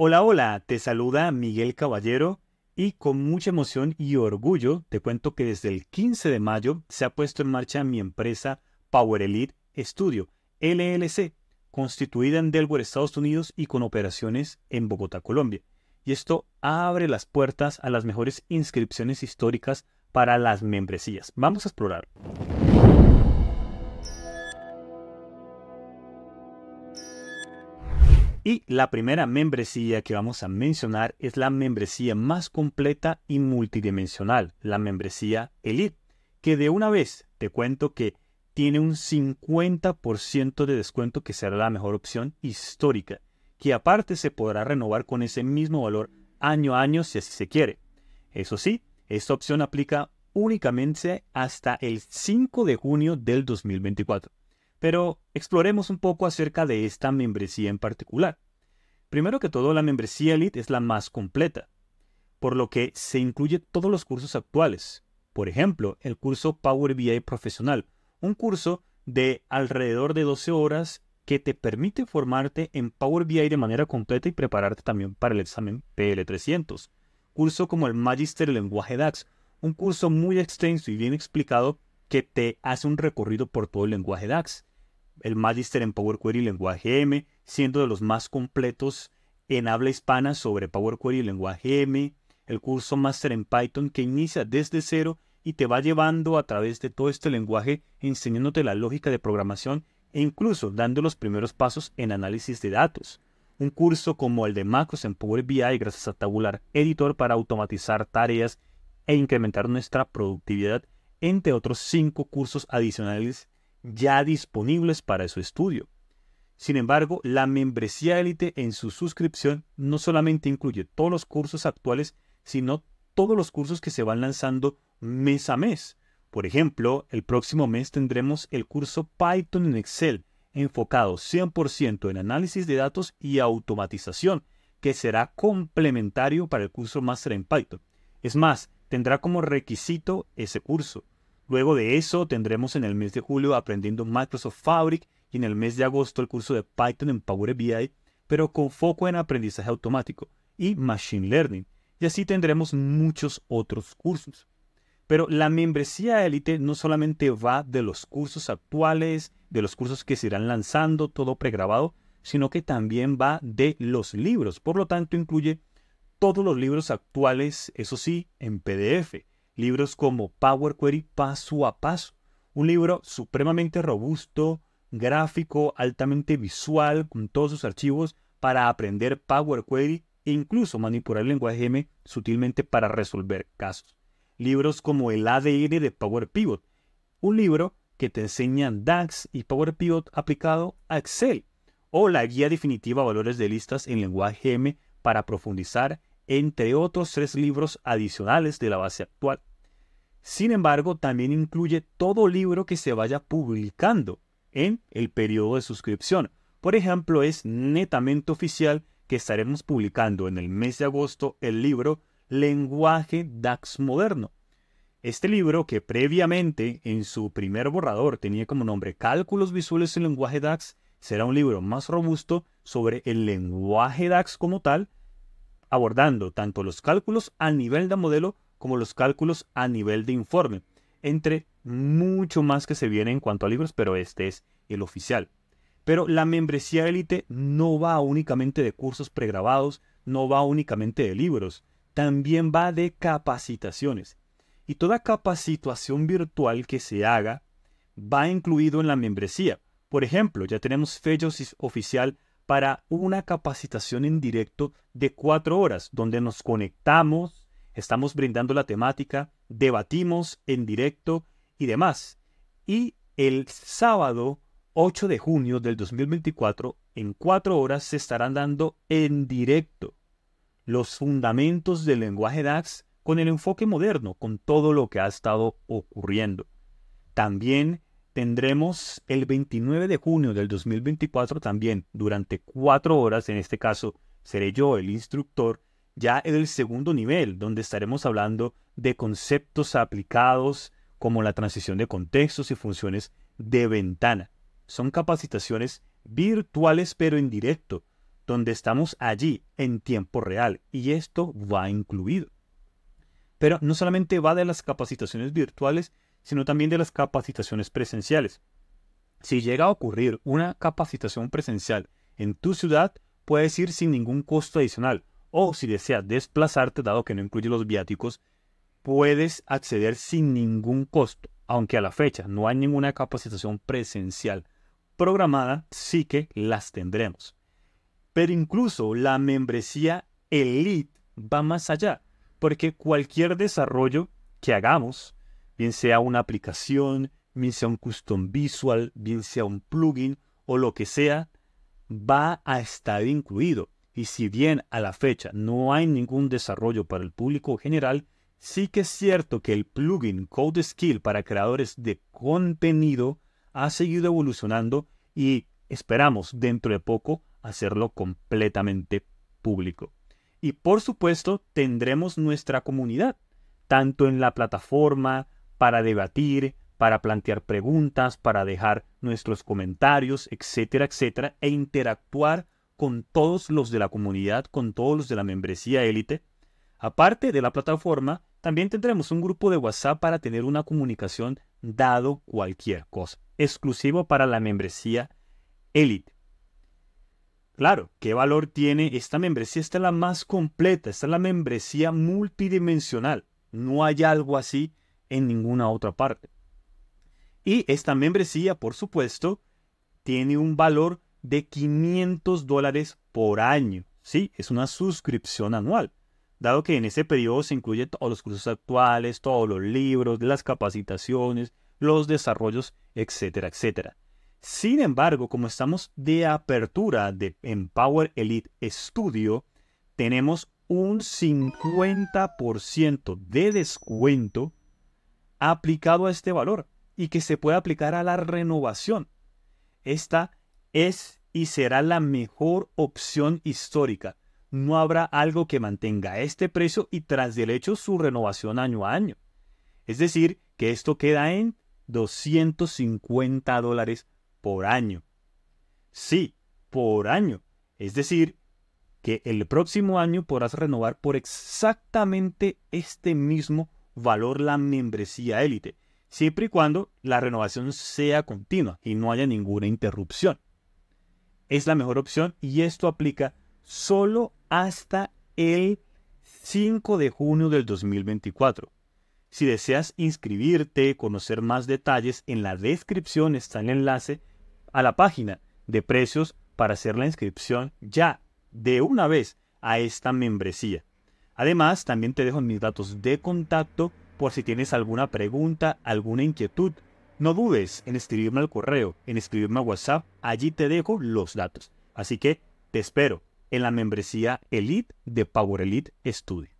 Hola, hola, te saluda Miguel Caballero y con mucha emoción y orgullo te cuento que desde el 15 de mayo se ha puesto en marcha mi empresa Power Elite Studio, LLC, constituida en Delaware, Estados Unidos y con operaciones en Bogotá, Colombia. Y esto abre las puertas a las mejores inscripciones históricas para las membresías. Vamos a explorar. Y la primera membresía que vamos a mencionar es la membresía más completa y multidimensional, la membresía Elite, que de una vez te cuento que tiene un 50% de descuento que será la mejor opción histórica, que aparte se podrá renovar con ese mismo valor año a año si así se quiere. Eso sí, esta opción aplica únicamente hasta el 5 de junio del 2024. Pero exploremos un poco acerca de esta membresía en particular. Primero que todo, la membresía Elite es la más completa, por lo que se incluye todos los cursos actuales. Por ejemplo, el curso Power BI Profesional, un curso de alrededor de 12 horas que te permite formarte en Power BI de manera completa y prepararte también para el examen PL300. Curso como el Magister Lenguaje DAX, un curso muy extenso y bien explicado que te hace un recorrido por todo el lenguaje DAX el Magister en Power Query y lenguaje M, siendo de los más completos en habla hispana sobre Power Query y lenguaje M, el curso Master en Python que inicia desde cero y te va llevando a través de todo este lenguaje, enseñándote la lógica de programación e incluso dando los primeros pasos en análisis de datos. Un curso como el de Macros en Power BI gracias a Tabular Editor para automatizar tareas e incrementar nuestra productividad, entre otros cinco cursos adicionales ya disponibles para su estudio. Sin embargo, la membresía élite en su suscripción no solamente incluye todos los cursos actuales, sino todos los cursos que se van lanzando mes a mes. Por ejemplo, el próximo mes tendremos el curso Python en Excel, enfocado 100% en análisis de datos y automatización, que será complementario para el curso Master en Python. Es más, tendrá como requisito ese curso. Luego de eso tendremos en el mes de julio aprendiendo Microsoft Fabric y en el mes de agosto el curso de Python en Power BI, pero con foco en aprendizaje automático y Machine Learning. Y así tendremos muchos otros cursos. Pero la membresía élite no solamente va de los cursos actuales, de los cursos que se irán lanzando, todo pregrabado, sino que también va de los libros. Por lo tanto, incluye todos los libros actuales, eso sí, en PDF libros como Power Query Paso a Paso, un libro supremamente robusto, gráfico, altamente visual, con todos sus archivos para aprender Power Query e incluso manipular el lenguaje M sutilmente para resolver casos. Libros como el ADN de Power Pivot, un libro que te enseña DAX y Power Pivot aplicado a Excel, o la guía definitiva a valores de listas en lenguaje M para profundizar entre otros tres libros adicionales de la base actual. Sin embargo, también incluye todo libro que se vaya publicando en el periodo de suscripción. Por ejemplo, es netamente oficial que estaremos publicando en el mes de agosto el libro Lenguaje DAX Moderno. Este libro, que previamente en su primer borrador tenía como nombre Cálculos Visuales en Lenguaje DAX, será un libro más robusto sobre el lenguaje DAX como tal abordando tanto los cálculos a nivel de modelo como los cálculos a nivel de informe, entre mucho más que se viene en cuanto a libros, pero este es el oficial. Pero la membresía élite no va únicamente de cursos pregrabados, no va únicamente de libros, también va de capacitaciones. Y toda capacitación virtual que se haga va incluido en la membresía. Por ejemplo, ya tenemos Fellows oficial para una capacitación en directo de cuatro horas, donde nos conectamos, estamos brindando la temática, debatimos en directo y demás. Y el sábado 8 de junio del 2024, en cuatro horas, se estarán dando en directo los fundamentos del lenguaje DAX con el enfoque moderno, con todo lo que ha estado ocurriendo. También tendremos el 29 de junio del 2024 también, durante cuatro horas, en este caso seré yo el instructor, ya en el segundo nivel, donde estaremos hablando de conceptos aplicados como la transición de contextos y funciones de ventana. Son capacitaciones virtuales pero en directo, donde estamos allí en tiempo real y esto va incluido. Pero no solamente va de las capacitaciones virtuales, sino también de las capacitaciones presenciales. Si llega a ocurrir una capacitación presencial en tu ciudad, puedes ir sin ningún costo adicional o si deseas desplazarte, dado que no incluye los viáticos, puedes acceder sin ningún costo, aunque a la fecha no hay ninguna capacitación presencial programada, sí que las tendremos. Pero incluso la membresía Elite va más allá, porque cualquier desarrollo que hagamos bien sea una aplicación, bien sea un custom visual, bien sea un plugin o lo que sea, va a estar incluido. Y si bien a la fecha no hay ningún desarrollo para el público general, sí que es cierto que el plugin Code Skill para creadores de contenido ha seguido evolucionando y esperamos dentro de poco hacerlo completamente público. Y por supuesto tendremos nuestra comunidad, tanto en la plataforma, para debatir, para plantear preguntas, para dejar nuestros comentarios, etcétera, etcétera, e interactuar con todos los de la comunidad, con todos los de la membresía élite. Aparte de la plataforma, también tendremos un grupo de WhatsApp para tener una comunicación dado cualquier cosa, exclusivo para la membresía élite. Claro, ¿qué valor tiene esta membresía? Esta es la más completa, esta es la membresía multidimensional. No hay algo así en ninguna otra parte. Y esta membresía, por supuesto, tiene un valor de 500 dólares por año. Sí, es una suscripción anual, dado que en ese periodo se incluye todos los cursos actuales, todos los libros, las capacitaciones, los desarrollos, etcétera, etcétera. Sin embargo, como estamos de apertura de Empower Elite Studio, tenemos un 50% de descuento aplicado a este valor y que se pueda aplicar a la renovación. Esta es y será la mejor opción histórica. No habrá algo que mantenga este precio y tras del hecho su renovación año a año. Es decir, que esto queda en 250 dólares por año. Sí, por año. Es decir, que el próximo año podrás renovar por exactamente este mismo valor la membresía élite, siempre y cuando la renovación sea continua y no haya ninguna interrupción. Es la mejor opción y esto aplica solo hasta el 5 de junio del 2024. Si deseas inscribirte, conocer más detalles, en la descripción está el enlace a la página de precios para hacer la inscripción ya de una vez a esta membresía. Además, también te dejo mis datos de contacto por si tienes alguna pregunta, alguna inquietud. No dudes en escribirme al correo, en escribirme a WhatsApp, allí te dejo los datos. Así que te espero en la membresía Elite de Power Elite Studio.